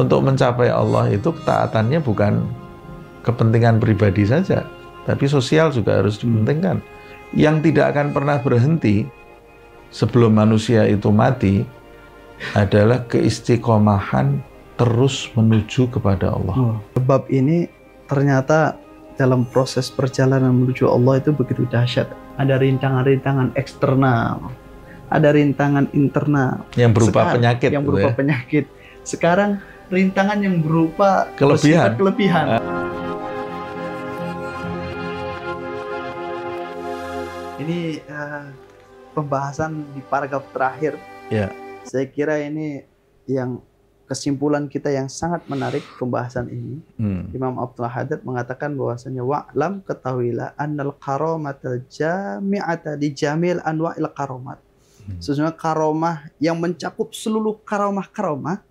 Untuk mencapai Allah itu ketaatannya bukan kepentingan pribadi saja, tapi sosial juga harus hmm. dipentingkan. Yang tidak akan pernah berhenti sebelum manusia itu mati adalah keistiqomahan terus menuju kepada Allah. Oh, sebab ini ternyata dalam proses perjalanan menuju Allah itu begitu dahsyat. Ada rintangan-rintangan eksternal, ada rintangan internal yang berupa Sekarang, penyakit yang berupa gitu ya? penyakit sekarang rintangan yang berupa kelebihan. kelebihan. Ah. Ini uh, pembahasan di paragraf terakhir. Ya. Saya kira ini yang kesimpulan kita yang sangat menarik pembahasan ini. Hmm. Imam Abdul Haddad mengatakan bahwasanya wa'lam ketahuilah annal karomata jami'ata di jamil anwa'il karomat. Hmm. Sesungguhnya karomah yang mencakup seluruh karomah-karomah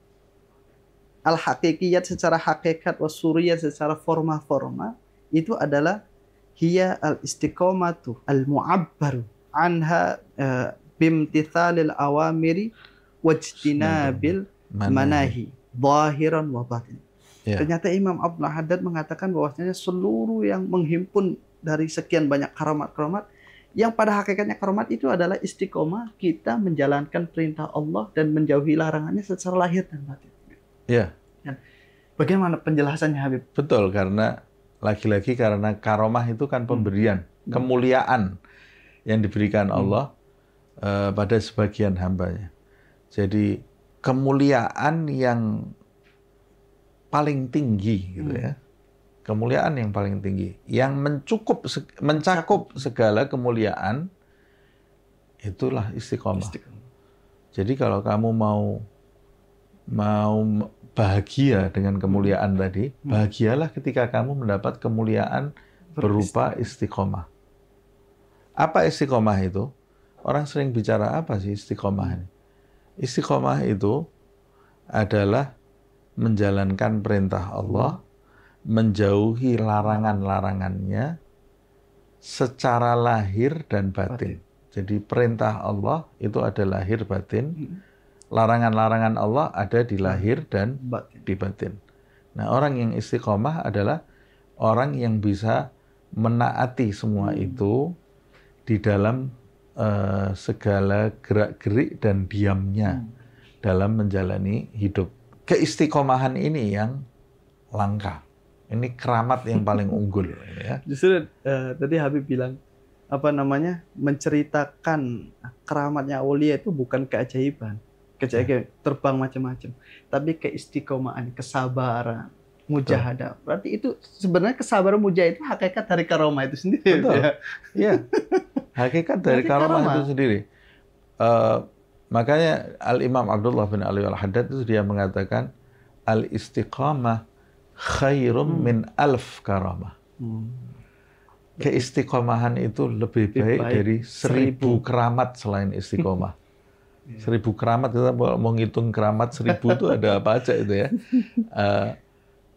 al-haqiqiyat secara hakikat wasuriyat secara forma-forma itu adalah hiya al-istiqamatu al-mu'abbaru anha eh, bimtithalil awamiri wajtinabil manahi zahiran wa batin. Yeah. Ternyata Imam Abdul Haddad mengatakan bahwasanya seluruh yang menghimpun dari sekian banyak karamat-karamat yang pada hakikatnya karamat itu adalah istiqomah kita menjalankan perintah Allah dan menjauhi larangannya secara lahir dan batin. Ya. Ya. Bagaimana penjelasannya Habib? Betul karena lagi-lagi karena karomah itu kan hmm. pemberian, hmm. kemuliaan yang diberikan hmm. Allah uh, pada sebagian hambanya. Jadi kemuliaan yang paling tinggi gitu hmm. ya. Kemuliaan yang paling tinggi yang mencukup mencakup segala kemuliaan itulah istiqomah. istiqomah. Jadi kalau kamu mau mau bahagia hmm. dengan kemuliaan hmm. tadi, hmm. bahagialah ketika kamu mendapat kemuliaan berupa istiqomah. Apa istiqomah itu? Orang sering bicara apa sih istiqomah ini? Istiqomah itu adalah menjalankan perintah Allah, menjauhi larangan-larangannya secara lahir dan batin. batin. Jadi perintah Allah itu ada lahir batin. Hmm larangan-larangan Allah ada di nah, lahir dan batin. di batin. Nah, orang yang istiqomah adalah orang yang bisa menaati semua hmm. itu di dalam uh, segala gerak-gerik dan diamnya hmm. dalam menjalani hidup. Keistiqomahan ini yang langka. Ini keramat yang paling unggul. Ya. Justru uh, tadi Habib bilang apa namanya menceritakan keramatnya Aulia itu bukan keajaiban, kayak terbang macam-macam tapi keistiqomahan kesabaran mujahadah berarti itu sebenarnya kesabaran mujahadah itu hakikat dari karoma itu sendiri betul ya, ya. hakikat dari karoma itu sendiri uh, makanya al Imam Abdullah bin Ali al Haddad itu dia mengatakan al istiqamah khairum hmm. min alf karamah hmm keistiqomahan itu lebih baik, baik dari seribu keramat selain istiqomah. Iya. Seribu keramat kita mau ngitung keramat seribu itu ada apa aja itu ya. Eh,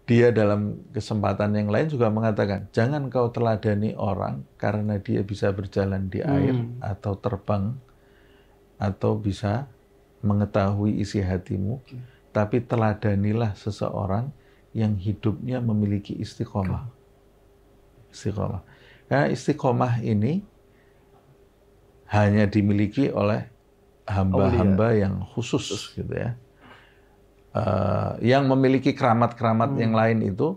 dia dalam kesempatan yang lain juga mengatakan, jangan kau teladani orang karena dia bisa berjalan di hmm. air hmm. atau terbang atau bisa mengetahui isi hatimu, okay. tapi teladanilah seseorang yang hidupnya memiliki istiqomah. Istiqomah. Karena istiqomah ini hanya dimiliki oleh hamba-hamba yang khusus gitu ya. Uh, yang memiliki keramat-keramat hmm. yang lain itu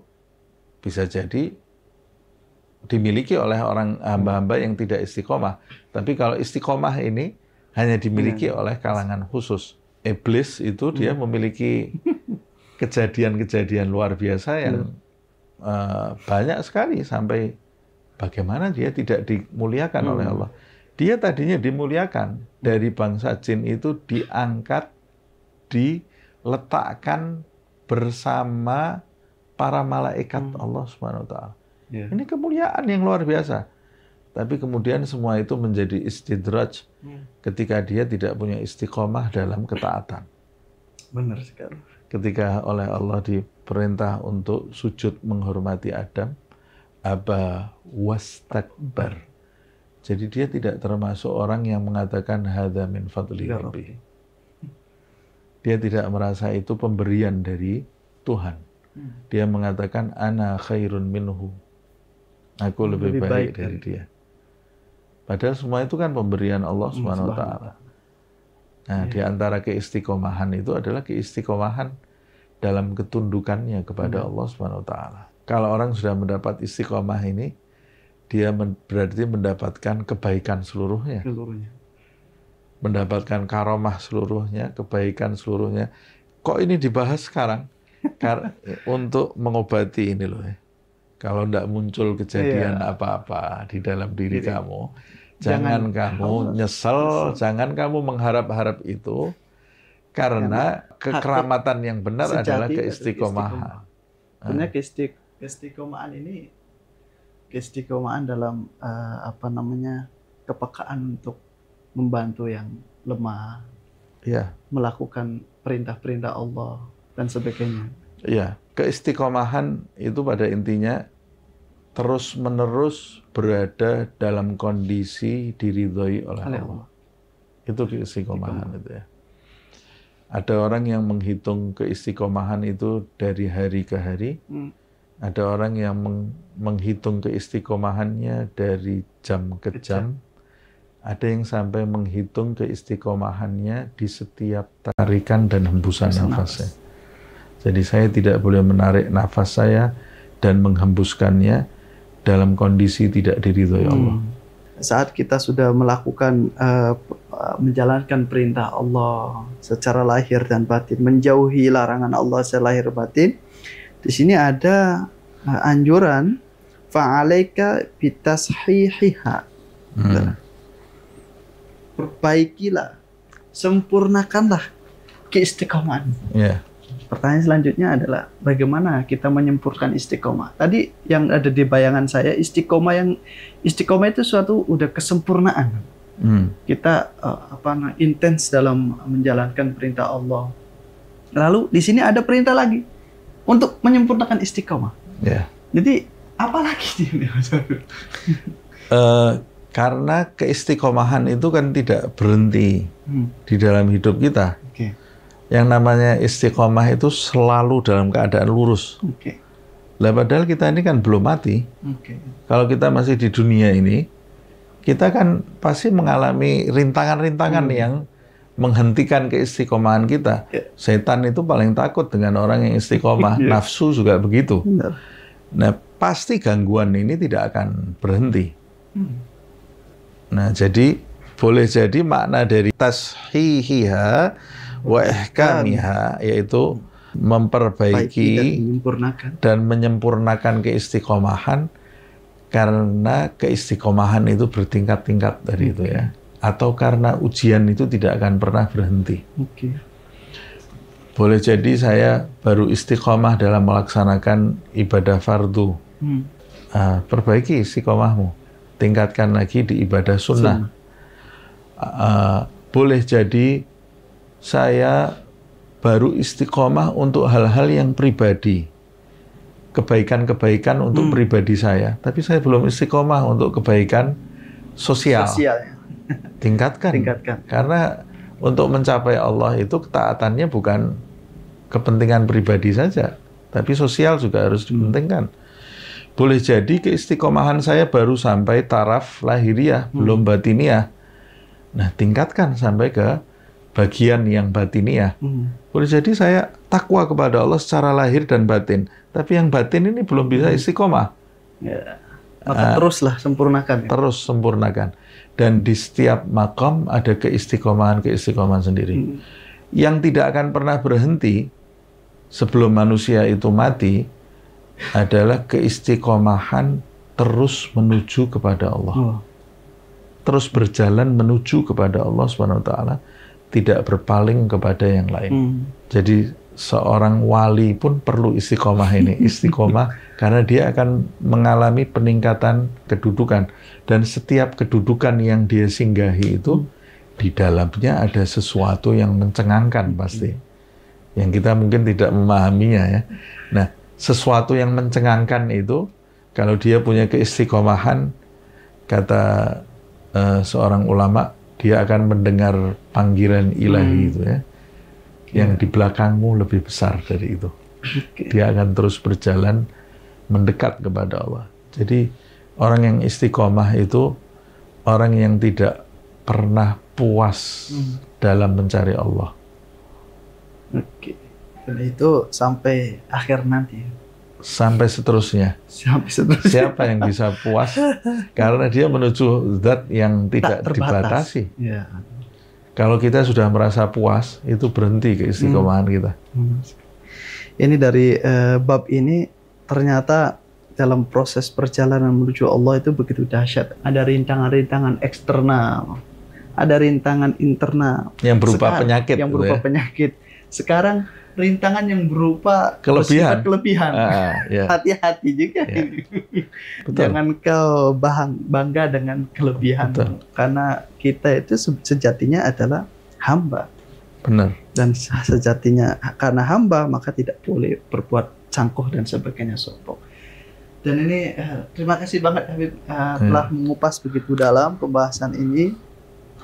bisa jadi dimiliki oleh orang hamba-hamba yang tidak istiqomah. Tapi kalau istiqomah ini hanya dimiliki hmm. oleh kalangan khusus. Iblis itu dia hmm. memiliki kejadian-kejadian luar biasa yang hmm. uh, banyak sekali sampai bagaimana dia tidak dimuliakan hmm. oleh Allah. Dia tadinya dimuliakan dari bangsa jin itu diangkat, diletakkan bersama para malaikat hmm. Allah Subhanahu wa taala. Yeah. Ini kemuliaan yang luar biasa. Tapi kemudian semua itu menjadi istidraj yeah. ketika dia tidak punya istiqomah dalam ketaatan. Benar sekali. Ketika oleh Allah diperintah untuk sujud menghormati Adam, aba wastakbar. Jadi dia tidak termasuk orang yang mengatakan hadza min fadli ya rabbi. Dia tidak merasa itu pemberian dari Tuhan. Hmm. Dia mengatakan ana khairun minhu. Aku hmm, lebih, lebih baik, baik dari dia. Padahal semua itu kan pemberian Allah hmm, Subhanahu wa taala. Nah, ya. di iya. antara keistiqomahan itu adalah keistiqomahan dalam ketundukannya kepada ya. Allah Subhanahu wa taala. Kalau orang sudah mendapat istiqomah ini, dia men, berarti mendapatkan kebaikan seluruhnya. seluruhnya. Mendapatkan karomah seluruhnya, kebaikan seluruhnya. Kok ini dibahas sekarang? Kar untuk mengobati ini loh ya. Kalau tidak muncul kejadian iya. apa-apa yeah. di dalam diri Jadi, kamu, jangan, jangan kamu nyesel, nyesel, jangan kamu mengharap-harap itu, karena kekeramatan yang benar adalah keistiqomahan. Keistiqomahan. Ah. Karena keistiqomahan ini keistiqomahan dalam uh, apa namanya kepekaan untuk membantu yang lemah, yeah. melakukan perintah-perintah Allah dan sebagainya. Iya, keistiqomahan itu pada intinya terus menerus berada dalam kondisi diridhoi oleh Allah. Allah. Itu keistiqomahan gitu. itu ya. Ada orang yang menghitung keistiqomahan itu dari hari ke hari. Hmm ada orang yang meng, menghitung keistiqomahannya dari jam ke jam. Ada yang sampai menghitung keistiqomahannya di setiap tarikan dan hembusan nafasnya. Jadi saya tidak boleh menarik nafas saya dan menghembuskannya dalam kondisi tidak diridhoi hmm. Allah. Hmm. Saat kita sudah melakukan uh, menjalankan perintah Allah secara lahir dan batin, menjauhi larangan Allah secara lahir batin, di sini ada eh, anjuran fa'alaika bitashihiha. Hmm. Perbaikilah, sempurnakanlah keistiqomahan. Yeah. Pertanyaan selanjutnya adalah bagaimana kita menyempurnakan istiqomah. Tadi yang ada di bayangan saya istiqomah yang istiqomah itu suatu udah kesempurnaan. Hmm. Kita uh, apa intens dalam menjalankan perintah Allah. Lalu di sini ada perintah lagi untuk menyempurnakan istiqomah. Yeah. Jadi apalagi sih? uh, eh, karena keistiqomahan itu kan tidak berhenti hmm. di dalam hidup kita. Okay. Yang namanya istiqomah itu selalu dalam keadaan lurus. Okay. Lah padahal kita ini kan belum mati. Okay. Kalau kita masih di dunia ini, kita kan pasti mengalami rintangan-rintangan hmm. yang menghentikan keistiqomahan kita. Yeah. Setan itu paling takut dengan orang yang istiqomah. yeah. Nafsu juga begitu. Benar. Nah, pasti gangguan ini tidak akan berhenti. Hmm. Nah, jadi boleh jadi makna dari tashihiha wa ihkamiha yaitu memperbaiki dan menyempurnakan. dan menyempurnakan keistiqomahan karena keistiqomahan itu bertingkat-tingkat dari itu ya atau karena ujian itu tidak akan pernah berhenti. Okay. Boleh jadi saya baru istiqomah dalam melaksanakan ibadah fardu. Hmm. Uh, perbaiki istiqomahmu, tingkatkan lagi di ibadah sunnah. Uh, boleh jadi saya baru istiqomah untuk hal-hal yang pribadi kebaikan-kebaikan untuk hmm. pribadi saya, tapi saya belum istiqomah untuk kebaikan sosial. sosial ya tingkatkan. Tingkatkan. Karena untuk mencapai Allah itu ketaatannya bukan kepentingan pribadi saja, tapi sosial juga harus hmm. dipentingkan. Hmm. Boleh jadi keistiqomahan saya baru sampai taraf lahiriah, hmm. belum batiniah. Nah, tingkatkan sampai ke bagian yang batiniah. Hmm. Boleh jadi saya takwa kepada Allah secara lahir dan batin, tapi yang batin ini belum bisa hmm. istiqomah. Yeah. Maka uh, teruslah sempurnakan. Ya? Terus sempurnakan. Dan di setiap makom ada keistiqomahan-keistiqomahan sendiri. Hmm. Yang tidak akan pernah berhenti sebelum manusia itu mati adalah keistiqomahan terus menuju kepada Allah. Oh. Terus berjalan menuju kepada Allah Subhanahu wa taala, tidak berpaling kepada yang lain. Hmm. Jadi seorang wali pun perlu istiqomah ini. Istiqomah karena dia akan mengalami peningkatan kedudukan. Dan setiap kedudukan yang dia singgahi itu, di dalamnya ada sesuatu yang mencengangkan pasti. Yang kita mungkin tidak memahaminya ya. Nah, sesuatu yang mencengangkan itu, kalau dia punya keistiqomahan, kata uh, seorang ulama, dia akan mendengar panggilan ilahi hmm. itu ya yang ya. di belakangmu lebih besar dari itu. Dia akan terus berjalan mendekat kepada Allah. Jadi orang yang istiqomah itu orang yang tidak pernah puas hmm. dalam mencari Allah. Oke. Dan nah, itu sampai akhir nanti. Sampai seterusnya. Sampai seterusnya. Siapa yang bisa puas? Karena dia menuju zat yang tidak dibatasi. Ya. Kalau kita sudah merasa puas, itu berhenti keistiqomahan hmm. kita. Hmm. Ini dari uh, bab ini ternyata dalam proses perjalanan menuju Allah itu begitu dahsyat. Ada rintangan-rintangan eksternal, ada rintangan internal yang berupa Sekarang, penyakit, yang gitu berupa ya? penyakit. Sekarang rintangan yang berupa kelebihan. kelebihan. Ah, yeah. Iya. Hati-hati juga. Yeah. Iya. Jangan kau bangga dengan kelebihan Betul. karena kita itu sejatinya adalah hamba. Benar. Dan sejatinya karena hamba maka tidak boleh berbuat cangkuh dan sebagainya sopok. Dan ini eh, terima kasih banget Habib uh, eh, yeah. telah mengupas begitu dalam pembahasan ini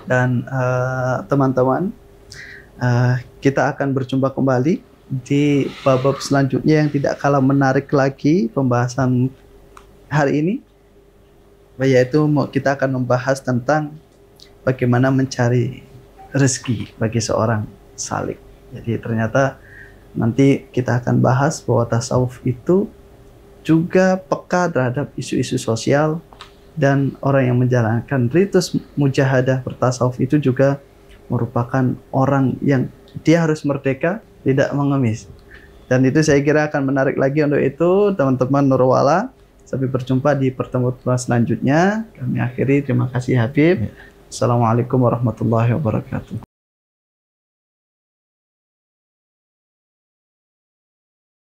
dan eh, teman-teman uh, teman -teman, Eh, kita akan berjumpa kembali di babak selanjutnya yang tidak kalah menarik lagi pembahasan hari ini yaitu mau kita akan membahas tentang bagaimana mencari rezeki bagi seorang salik. Jadi ternyata nanti kita akan bahas bahwa tasawuf itu juga peka terhadap isu-isu sosial dan orang yang menjalankan ritus mujahadah bertasawuf itu juga merupakan orang yang dia harus merdeka, tidak mengemis. Dan itu saya kira akan menarik lagi untuk itu teman-teman Nurwala. Sampai berjumpa di pertemuan selanjutnya. Kami akhiri. Terima kasih Habib. Ya. Assalamualaikum warahmatullahi wabarakatuh.